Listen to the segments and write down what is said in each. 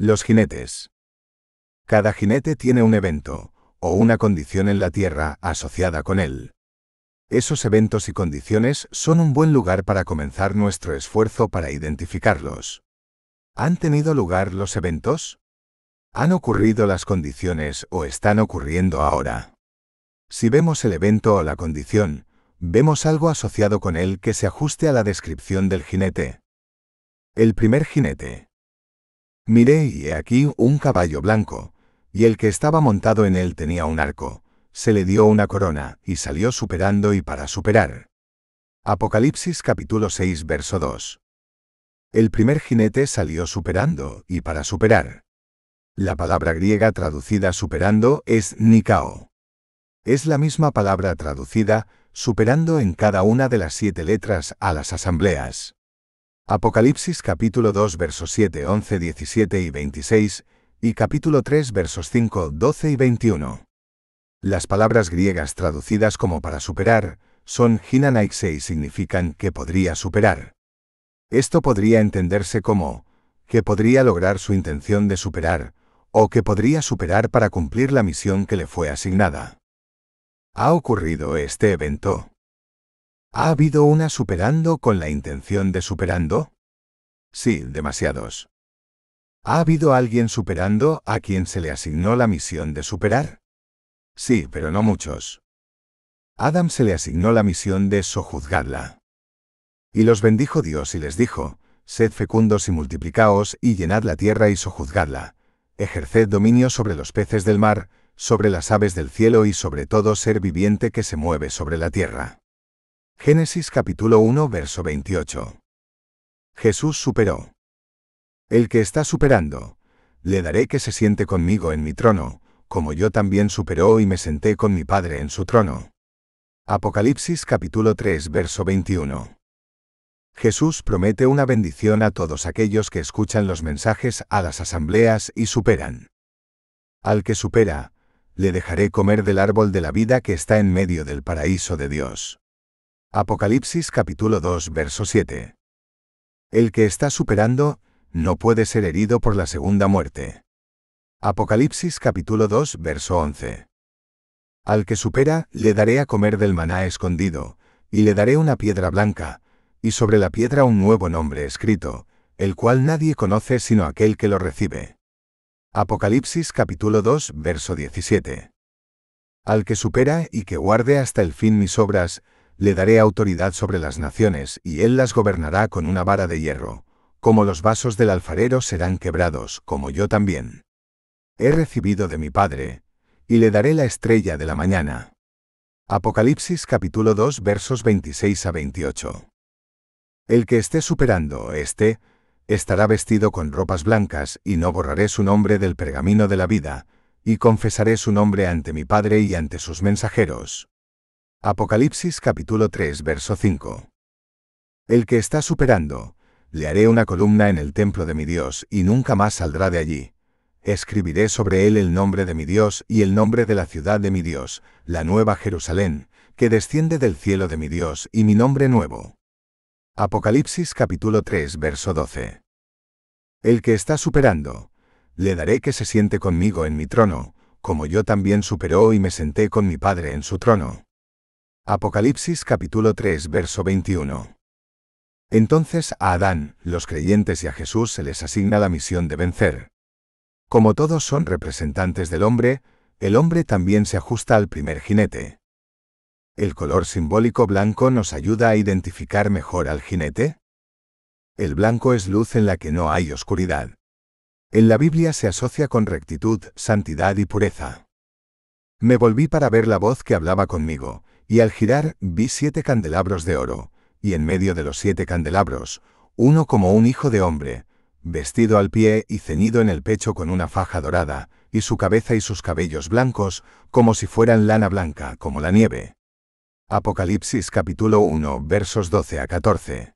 Los jinetes. Cada jinete tiene un evento, o una condición en la Tierra asociada con él. Esos eventos y condiciones son un buen lugar para comenzar nuestro esfuerzo para identificarlos. ¿Han tenido lugar los eventos? ¿Han ocurrido las condiciones o están ocurriendo ahora? Si vemos el evento o la condición, vemos algo asociado con él que se ajuste a la descripción del jinete. El primer jinete. Miré y he aquí un caballo blanco, y el que estaba montado en él tenía un arco, se le dio una corona, y salió superando y para superar. Apocalipsis capítulo 6 verso 2. El primer jinete salió superando y para superar. La palabra griega traducida superando es nikao. Es la misma palabra traducida superando en cada una de las siete letras a las asambleas. Apocalipsis capítulo 2 versos 7, 11, 17 y 26, y capítulo 3 versos 5, 12 y 21. Las palabras griegas traducidas como para superar son hinanaikse y significan que podría superar. Esto podría entenderse como que podría lograr su intención de superar, o que podría superar para cumplir la misión que le fue asignada. Ha ocurrido este evento. ¿Ha habido una superando con la intención de superando? Sí, demasiados. ¿Ha habido alguien superando a quien se le asignó la misión de superar? Sí, pero no muchos. Adam se le asignó la misión de sojuzgarla. Y los bendijo Dios y les dijo, Sed fecundos y multiplicaos y llenad la tierra y sojuzgadla. Ejerced dominio sobre los peces del mar, sobre las aves del cielo y sobre todo ser viviente que se mueve sobre la tierra. Génesis capítulo 1 verso 28. Jesús superó. El que está superando, le daré que se siente conmigo en mi trono, como yo también superó y me senté con mi Padre en su trono. Apocalipsis capítulo 3 verso 21. Jesús promete una bendición a todos aquellos que escuchan los mensajes a las asambleas y superan. Al que supera, le dejaré comer del árbol de la vida que está en medio del paraíso de Dios. Apocalipsis capítulo 2 verso 7. El que está superando, no puede ser herido por la segunda muerte. Apocalipsis capítulo 2 verso 11. Al que supera, le daré a comer del maná escondido, y le daré una piedra blanca, y sobre la piedra un nuevo nombre escrito, el cual nadie conoce sino aquel que lo recibe. Apocalipsis capítulo 2 verso 17. Al que supera y que guarde hasta el fin mis obras, le daré autoridad sobre las naciones, y él las gobernará con una vara de hierro, como los vasos del alfarero serán quebrados, como yo también. He recibido de mi Padre, y le daré la estrella de la mañana. Apocalipsis capítulo 2 versos 26 a 28. El que esté superando este, estará vestido con ropas blancas, y no borraré su nombre del pergamino de la vida, y confesaré su nombre ante mi Padre y ante sus mensajeros. Apocalipsis capítulo 3 verso 5. El que está superando, le haré una columna en el templo de mi Dios y nunca más saldrá de allí. Escribiré sobre él el nombre de mi Dios y el nombre de la ciudad de mi Dios, la nueva Jerusalén, que desciende del cielo de mi Dios y mi nombre nuevo. Apocalipsis capítulo 3 verso 12. El que está superando, le daré que se siente conmigo en mi trono, como yo también superó y me senté con mi Padre en su trono. Apocalipsis capítulo 3 verso 21. Entonces a Adán, los creyentes y a Jesús se les asigna la misión de vencer. Como todos son representantes del hombre, el hombre también se ajusta al primer jinete. ¿El color simbólico blanco nos ayuda a identificar mejor al jinete? El blanco es luz en la que no hay oscuridad. En la Biblia se asocia con rectitud, santidad y pureza. Me volví para ver la voz que hablaba conmigo, y al girar vi siete candelabros de oro, y en medio de los siete candelabros, uno como un hijo de hombre, vestido al pie y ceñido en el pecho con una faja dorada, y su cabeza y sus cabellos blancos, como si fueran lana blanca, como la nieve. Apocalipsis capítulo 1, versos 12 a 14.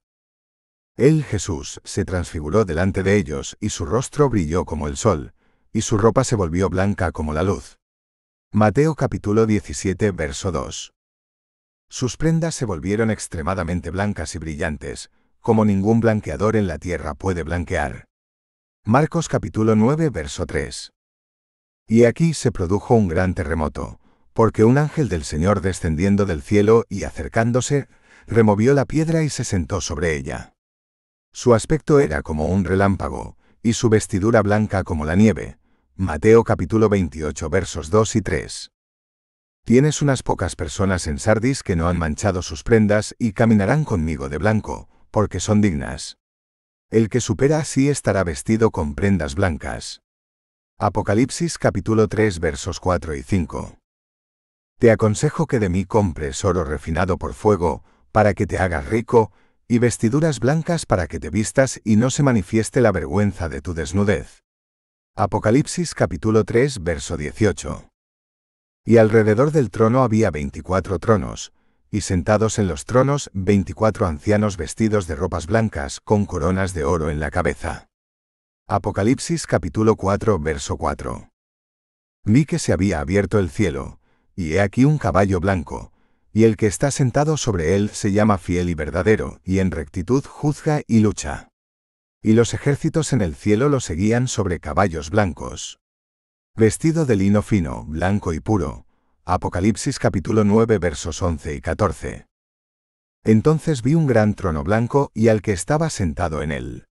Él, Jesús, se transfiguró delante de ellos, y su rostro brilló como el sol, y su ropa se volvió blanca como la luz. Mateo capítulo 17, verso 2. Sus prendas se volvieron extremadamente blancas y brillantes, como ningún blanqueador en la tierra puede blanquear. Marcos capítulo 9 verso 3. Y aquí se produjo un gran terremoto, porque un ángel del Señor descendiendo del cielo y acercándose, removió la piedra y se sentó sobre ella. Su aspecto era como un relámpago, y su vestidura blanca como la nieve. Mateo capítulo 28 versos 2 y 3. Tienes unas pocas personas en Sardis que no han manchado sus prendas y caminarán conmigo de blanco, porque son dignas. El que supera así estará vestido con prendas blancas. Apocalipsis capítulo 3 versos 4 y 5. Te aconsejo que de mí compres oro refinado por fuego, para que te hagas rico, y vestiduras blancas para que te vistas y no se manifieste la vergüenza de tu desnudez. Apocalipsis capítulo 3 verso 18. Y alrededor del trono había veinticuatro tronos, y sentados en los tronos veinticuatro ancianos vestidos de ropas blancas con coronas de oro en la cabeza. Apocalipsis capítulo 4 verso 4. Vi que se había abierto el cielo, y he aquí un caballo blanco, y el que está sentado sobre él se llama fiel y verdadero, y en rectitud juzga y lucha. Y los ejércitos en el cielo lo seguían sobre caballos blancos. Vestido de lino fino, blanco y puro. Apocalipsis capítulo 9 versos 11 y 14. Entonces vi un gran trono blanco y al que estaba sentado en él.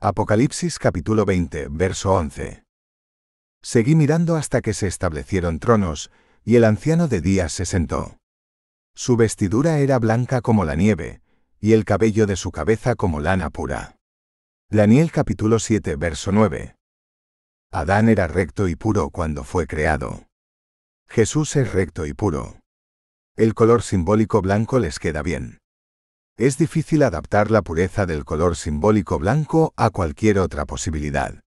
Apocalipsis capítulo 20, verso 11. Seguí mirando hasta que se establecieron tronos, y el anciano de días se sentó. Su vestidura era blanca como la nieve, y el cabello de su cabeza como lana pura. Daniel capítulo 7, verso 9. Adán era recto y puro cuando fue creado. Jesús es recto y puro. El color simbólico blanco les queda bien. Es difícil adaptar la pureza del color simbólico blanco a cualquier otra posibilidad.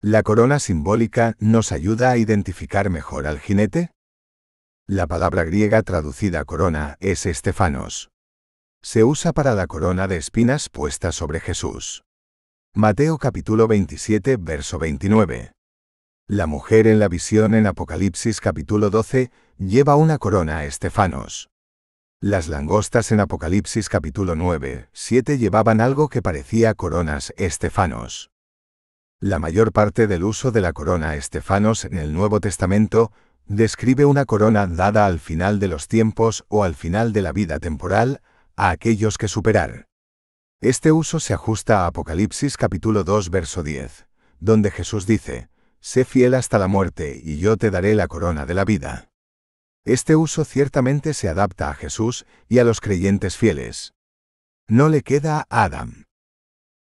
¿La corona simbólica nos ayuda a identificar mejor al jinete? La palabra griega traducida corona es estefanos. Se usa para la corona de espinas puesta sobre Jesús. Mateo capítulo 27, verso 29. La mujer en la visión en Apocalipsis capítulo 12 lleva una corona a Estefanos. Las langostas en Apocalipsis capítulo 9, 7 llevaban algo que parecía coronas Estefanos. La mayor parte del uso de la corona Estefanos en el Nuevo Testamento describe una corona dada al final de los tiempos o al final de la vida temporal a aquellos que superar. Este uso se ajusta a Apocalipsis capítulo 2 verso 10, donde Jesús dice, Sé fiel hasta la muerte y yo te daré la corona de la vida. Este uso ciertamente se adapta a Jesús y a los creyentes fieles. No le queda a Adam.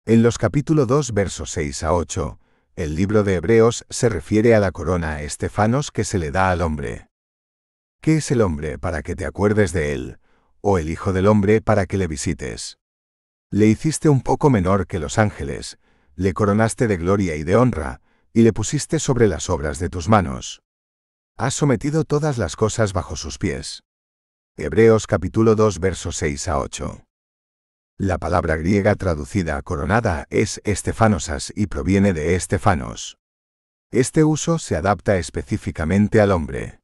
En los capítulos 2 versos 6 a 8, el libro de Hebreos se refiere a la corona a Estefanos que se le da al hombre. ¿Qué es el hombre para que te acuerdes de él? ¿O el Hijo del Hombre para que le visites? Le hiciste un poco menor que los ángeles, le coronaste de gloria y de honra, y le pusiste sobre las obras de tus manos. Has sometido todas las cosas bajo sus pies. Hebreos capítulo 2 versos 6 a 8. La palabra griega traducida a coronada es estefanosas y proviene de estefanos. Este uso se adapta específicamente al hombre.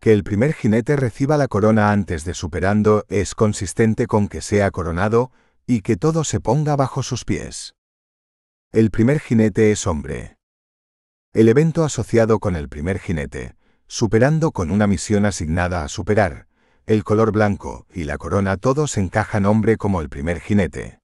Que el primer jinete reciba la corona antes de superando es consistente con que sea coronado, y que todo se ponga bajo sus pies. El primer jinete es hombre. El evento asociado con el primer jinete, superando con una misión asignada a superar, el color blanco y la corona todos encajan hombre como el primer jinete.